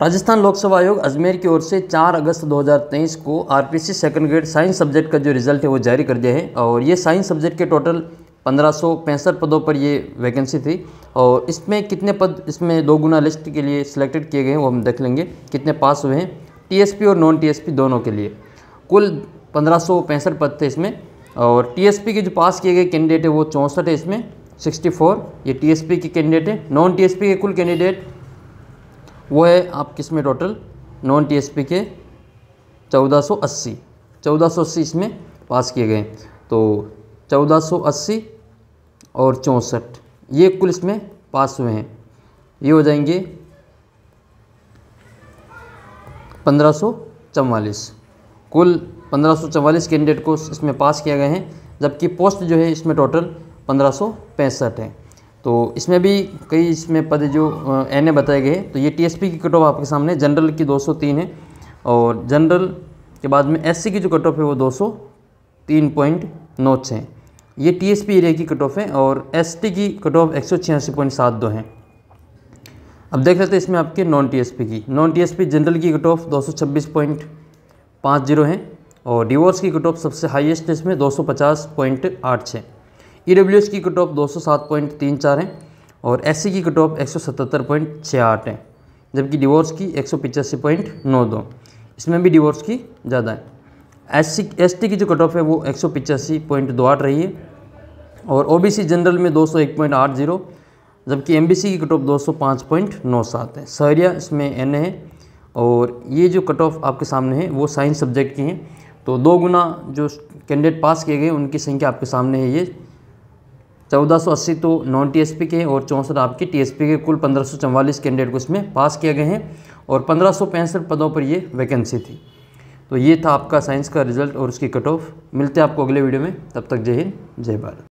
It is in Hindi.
राजस्थान लोकसभा आयोग अजमेर की ओर से 4 अगस्त 2023 को RPC second grade science subject का जो रिज़ल्ट है वो जारी कर दिया है और ये साइंस सब्जेक्ट के टोटल पंद्रह पदों पर ये वैकेंसी थी और इसमें कितने पद इसमें दो गुना लिस्ट के लिए सिलेक्टेड किए गए हैं वो हम देख लेंगे कितने पास हुए हैं टी और नॉन टी दोनों के लिए कुल पंद्रह पद थे इसमें और टी के जो पास किए गए कैंडिडेट है वो चौंसठ है इसमें 64 ये टी के कैंडिडेट है नॉन टी के कुल कैंडिडेट वो है आप किस में टोटल नॉन टीएसपी के 1480 1480 इसमें पास किए गए तो 1480 और चौंसठ ये कुल इसमें पास हुए हैं ये हो जाएंगे पंद्रह कुल पंद्रह कैंडिडेट को इसमें पास किया गए हैं जबकि पोस्ट जो है इसमें टोटल पंद्रह सौ पैंसठ है तो इसमें भी कई इसमें पद जो एन ए बताए गए तो ये टीएसपी की कट ऑफ आपके सामने जनरल की 203 है और जनरल के बाद में एससी की जो कट ऑफ है वो 203.96 है ये टीएसपी एरिया की कट ऑफ है और एसटी की कट ऑफ एक सौ है अब देख लेते हैं इसमें आपके नॉन टीएसपी की नॉन टीएसपी जनरल की कट ऑफ जीरो है और डिवोर्स की कट ऑफ सबसे हाइएस्ट इसमें दो सौ छः ई डब्ल्यू एस की कट ऑफ दो सौ सात पॉइंट तीन चार है और एस सी की कट ऑफ एक सौ सतहत्तर पॉइंट छः आठ है जबकि डिवोर्स की एक सौ पचासी पॉइंट नौ दो इसमें भी डिवोर्स की ज़्यादा है एस सी एस टी की जो कट ऑफ है वो एक सौ पचासी पॉइंट दो आठ रही है और ओ बी सी जनरल में दो सौ एक पॉइंट आठ जीरो जबकि एम बी सी की कट ऑफ दो सौ पाँच पॉइंट नौ सात है सहरिया इसमें एन है और ये जो कट ऑफ आपके सामने है वो साइंस सब्जेक्ट की हैं तो दो गुना जो कैंडिडेट पास किए गए उनकी संख्या आपके सामने है ये 1480 तो नॉन टीएसपी के हैं और चौंसठ आपके टीएसपी के कुल पंद्रह कैंडिडेट को इसमें पास किया गए हैं और पंद्रह पदों पर ये वैकेंसी थी तो ये था आपका साइंस का रिजल्ट और उसकी कट ऑफ मिलते हैं आपको अगले वीडियो में तब तक जय हिंद जय भारत